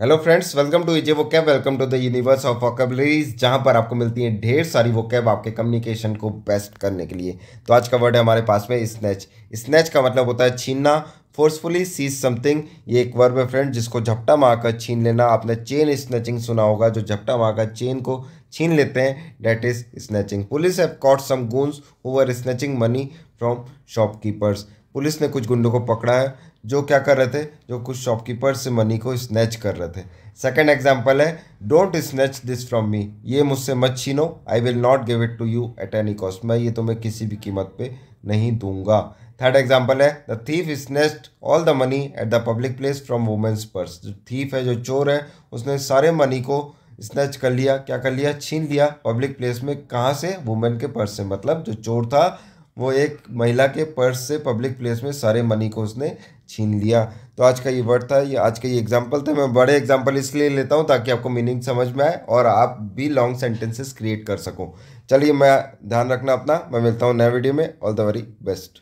hello friends welcome to easy vocab welcome to the universe of vocabularies जहां पर आपको मिलती हैं ढेर सारी वो कैब आपके कम्युनिकेशन को बेस्ट करने के लिए तो आज का वर्ड है हमारे पास में स्नैच स्नैच का मतलब होता है छीनना फोर्सफुली सीज समथिंग ये एक वर्ब है फ्रेंड जिसको झपटा मारकर छीन लेना आपने चेन स्नैचिंग सुना होगा जो झपटा मारकर चेन को छीन लेते हैं that is snatching police have caught some goons over snatching money from shopkeepers police ने कुछ गुंडों को पकड़ा है जो क्या कर रहे थे जो कुछ शॉपकीपर से मनी को स्नैच कर रहे थे सेकेंड एग्जाम्पल है don't snatch this from me ये मुझसे मत छीनो I will not give it to you at any cost मैं ये तुम्हें किसी भी कीमत पे नहीं दूंगा थर्ड एग्जाम्पल है the thief snatched all the money at the public place from women's purse जो थीफ है जो चोर है उसने सारे मनी को स्नैच कर लिया क्या कर लिया छीन लिया पब्लिक प्लेस में कहाँ से वुमेन के पर्स से मतलब जो चोर था वो एक महिला के पर्स से पब्लिक प्लेस में सारे मनी को उसने छीन लिया तो आज का ये वर्ड था ये आज का ये एग्जाम्पल था मैं बड़े एग्जाम्पल इसलिए लेता हूँ ताकि आपको मीनिंग समझ में आए और आप भी लॉन्ग सेंटेंसेस क्रिएट कर सको चलिए मैं ध्यान रखना अपना मैं मिलता हूँ नए वीडियो में ऑल द वेरी बेस्ट